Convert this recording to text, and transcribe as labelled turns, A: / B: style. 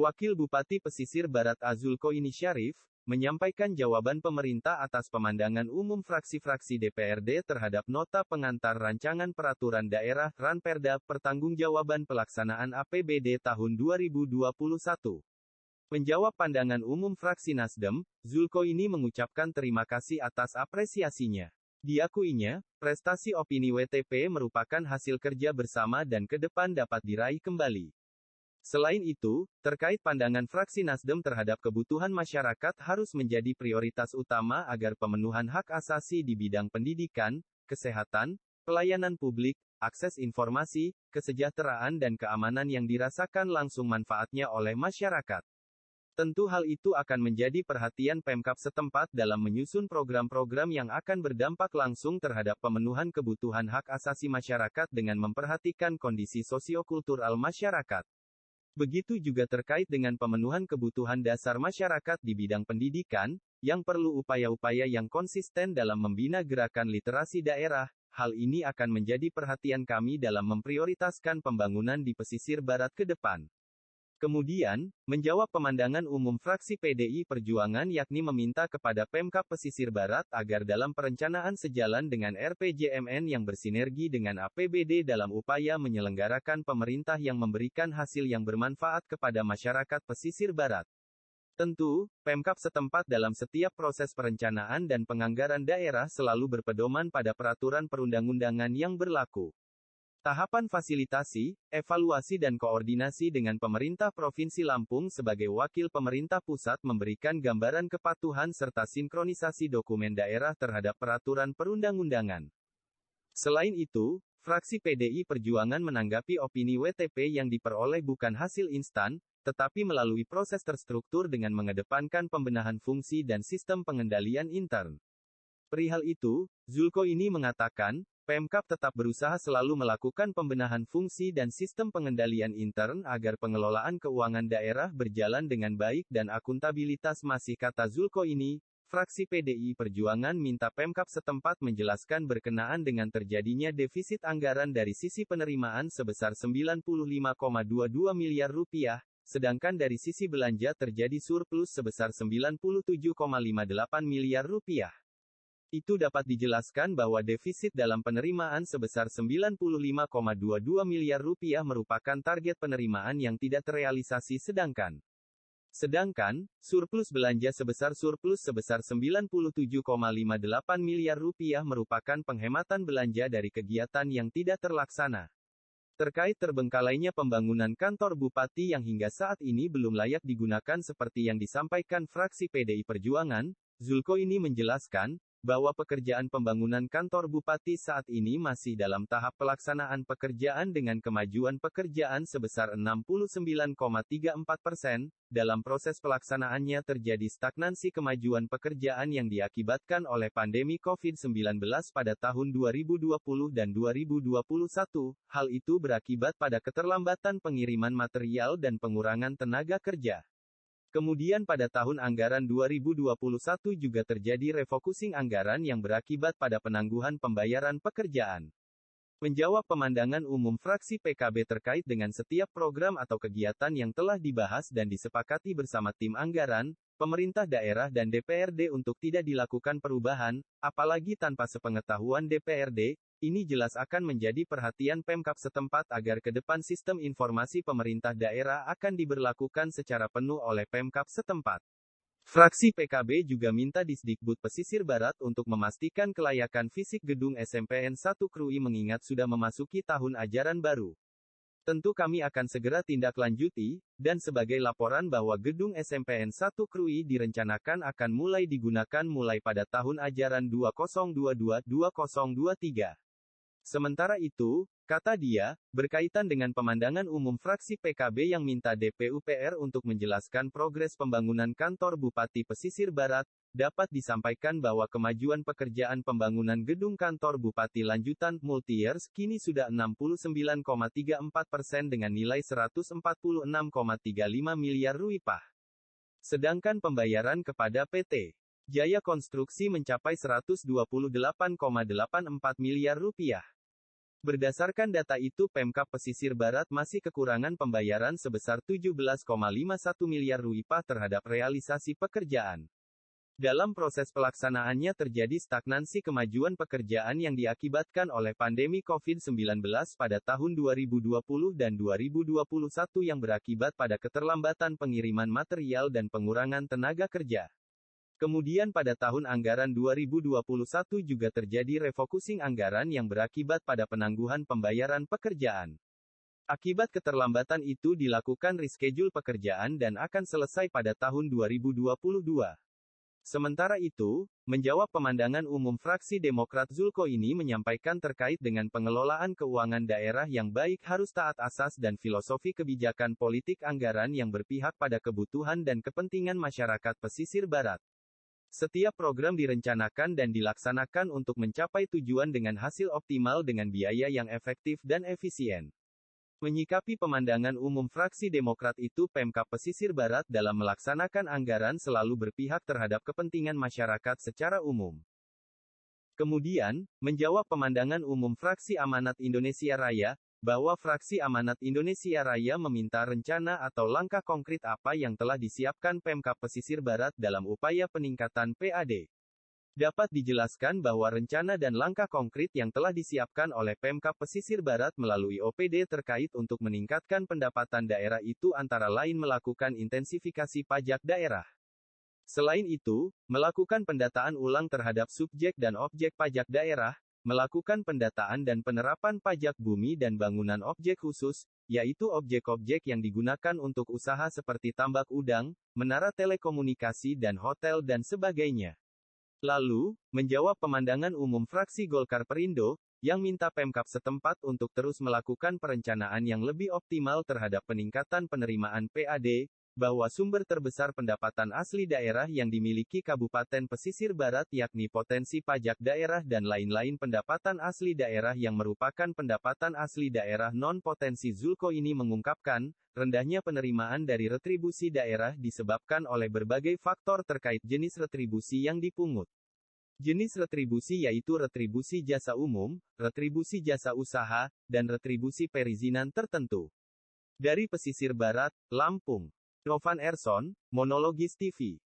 A: Wakil Bupati Pesisir Barat Azul Koini Syarif, menyampaikan jawaban pemerintah atas pemandangan umum fraksi-fraksi DPRD terhadap nota pengantar rancangan peraturan daerah Ranperda pertanggungjawaban pelaksanaan APBD tahun 2021. Menjawab pandangan umum fraksi Nasdem, Zulko ini mengucapkan terima kasih atas apresiasinya. Diakuinya, prestasi opini WTP merupakan hasil kerja bersama dan ke depan dapat diraih kembali. Selain itu, terkait pandangan fraksi Nasdem terhadap kebutuhan masyarakat harus menjadi prioritas utama agar pemenuhan hak asasi di bidang pendidikan, kesehatan, pelayanan publik, akses informasi, kesejahteraan dan keamanan yang dirasakan langsung manfaatnya oleh masyarakat. Tentu hal itu akan menjadi perhatian Pemkap setempat dalam menyusun program-program yang akan berdampak langsung terhadap pemenuhan kebutuhan hak asasi masyarakat dengan memperhatikan kondisi sosiokultural masyarakat. Begitu juga terkait dengan pemenuhan kebutuhan dasar masyarakat di bidang pendidikan, yang perlu upaya-upaya yang konsisten dalam membina gerakan literasi daerah, hal ini akan menjadi perhatian kami dalam memprioritaskan pembangunan di pesisir barat ke depan. Kemudian, menjawab pemandangan umum fraksi PDI Perjuangan yakni meminta kepada Pemkap Pesisir Barat agar dalam perencanaan sejalan dengan RPJMN yang bersinergi dengan APBD dalam upaya menyelenggarakan pemerintah yang memberikan hasil yang bermanfaat kepada masyarakat pesisir barat. Tentu, Pemkap setempat dalam setiap proses perencanaan dan penganggaran daerah selalu berpedoman pada peraturan perundang-undangan yang berlaku. Tahapan fasilitasi, evaluasi dan koordinasi dengan pemerintah Provinsi Lampung sebagai wakil pemerintah pusat memberikan gambaran kepatuhan serta sinkronisasi dokumen daerah terhadap peraturan perundang-undangan. Selain itu, fraksi PDI Perjuangan menanggapi opini WTP yang diperoleh bukan hasil instan, tetapi melalui proses terstruktur dengan mengedepankan pembenahan fungsi dan sistem pengendalian intern. Perihal itu, Zulko ini mengatakan, Pemkap tetap berusaha selalu melakukan pembenahan fungsi dan sistem pengendalian intern agar pengelolaan keuangan daerah berjalan dengan baik dan akuntabilitas masih kata Zulko ini, fraksi PDI Perjuangan minta Pemkap setempat menjelaskan berkenaan dengan terjadinya defisit anggaran dari sisi penerimaan sebesar 95,22 miliar rupiah, sedangkan dari sisi belanja terjadi surplus sebesar 97,58 miliar rupiah. Itu dapat dijelaskan bahwa defisit dalam penerimaan sebesar 95,22 miliar rupiah merupakan target penerimaan yang tidak terrealisasi sedangkan Sedangkan, surplus belanja sebesar surplus sebesar 97,58 miliar rupiah merupakan penghematan belanja dari kegiatan yang tidak terlaksana. Terkait terbengkalainya pembangunan kantor bupati yang hingga saat ini belum layak digunakan seperti yang disampaikan fraksi PDI Perjuangan, Zulko ini menjelaskan, bahwa pekerjaan pembangunan kantor bupati saat ini masih dalam tahap pelaksanaan pekerjaan dengan kemajuan pekerjaan sebesar 69,34 persen. Dalam proses pelaksanaannya terjadi stagnansi kemajuan pekerjaan yang diakibatkan oleh pandemi COVID-19 pada tahun 2020 dan 2021. Hal itu berakibat pada keterlambatan pengiriman material dan pengurangan tenaga kerja. Kemudian pada tahun anggaran 2021 juga terjadi refocusing anggaran yang berakibat pada penangguhan pembayaran pekerjaan. Menjawab pemandangan umum fraksi PKB terkait dengan setiap program atau kegiatan yang telah dibahas dan disepakati bersama tim anggaran, pemerintah daerah dan DPRD untuk tidak dilakukan perubahan, apalagi tanpa sepengetahuan DPRD, ini jelas akan menjadi perhatian Pemkap setempat agar ke depan sistem informasi pemerintah daerah akan diberlakukan secara penuh oleh Pemkap setempat. Fraksi PKB juga minta Disdikbud Pesisir Barat untuk memastikan kelayakan fisik gedung SMPN 1 Krui mengingat sudah memasuki tahun ajaran baru. Tentu kami akan segera tindak lanjuti, dan sebagai laporan bahwa gedung SMPN 1 Krui direncanakan akan mulai digunakan mulai pada tahun ajaran 2022-2023. Sementara itu, kata dia, berkaitan dengan pemandangan umum fraksi PKB yang minta DPUPR untuk menjelaskan progres pembangunan kantor Bupati Pesisir Barat, dapat disampaikan bahwa kemajuan pekerjaan pembangunan gedung kantor Bupati lanjutan multi Multiers kini sudah 69,34 persen dengan nilai 146,35 miliar rupiah. Sedangkan pembayaran kepada PT Jaya Konstruksi mencapai 128,84 miliar rupiah. Berdasarkan data itu Pemkap Pesisir Barat masih kekurangan pembayaran sebesar 17,51 miliar rupiah terhadap realisasi pekerjaan. Dalam proses pelaksanaannya terjadi stagnansi kemajuan pekerjaan yang diakibatkan oleh pandemi COVID-19 pada tahun 2020 dan 2021 yang berakibat pada keterlambatan pengiriman material dan pengurangan tenaga kerja. Kemudian pada tahun anggaran 2021 juga terjadi refocusing anggaran yang berakibat pada penangguhan pembayaran pekerjaan. Akibat keterlambatan itu dilakukan reschedule pekerjaan dan akan selesai pada tahun 2022. Sementara itu, menjawab pemandangan umum fraksi Demokrat Zulko ini menyampaikan terkait dengan pengelolaan keuangan daerah yang baik harus taat asas dan filosofi kebijakan politik anggaran yang berpihak pada kebutuhan dan kepentingan masyarakat pesisir barat. Setiap program direncanakan dan dilaksanakan untuk mencapai tujuan dengan hasil optimal dengan biaya yang efektif dan efisien. Menyikapi pemandangan umum fraksi Demokrat itu Pemkap Pesisir Barat dalam melaksanakan anggaran selalu berpihak terhadap kepentingan masyarakat secara umum. Kemudian, menjawab pemandangan umum fraksi Amanat Indonesia Raya, bahwa fraksi Amanat Indonesia Raya meminta rencana atau langkah konkret apa yang telah disiapkan Pemkap Pesisir Barat dalam upaya peningkatan PAD. Dapat dijelaskan bahwa rencana dan langkah konkret yang telah disiapkan oleh Pemkap Pesisir Barat melalui OPD terkait untuk meningkatkan pendapatan daerah itu antara lain melakukan intensifikasi pajak daerah. Selain itu, melakukan pendataan ulang terhadap subjek dan objek pajak daerah, melakukan pendataan dan penerapan pajak bumi dan bangunan objek khusus, yaitu objek-objek yang digunakan untuk usaha seperti tambak udang, menara telekomunikasi dan hotel dan sebagainya. Lalu, menjawab pemandangan umum fraksi Golkar Perindo, yang minta Pemkap setempat untuk terus melakukan perencanaan yang lebih optimal terhadap peningkatan penerimaan PAD, bahwa sumber terbesar pendapatan asli daerah yang dimiliki Kabupaten Pesisir Barat yakni potensi pajak daerah dan lain-lain pendapatan asli daerah yang merupakan pendapatan asli daerah non-potensi Zulko ini mengungkapkan, rendahnya penerimaan dari retribusi daerah disebabkan oleh berbagai faktor terkait jenis retribusi yang dipungut. Jenis retribusi yaitu retribusi jasa umum, retribusi jasa usaha, dan retribusi perizinan tertentu. Dari pesisir barat, Lampung. Rovan Erson, Monologis TV.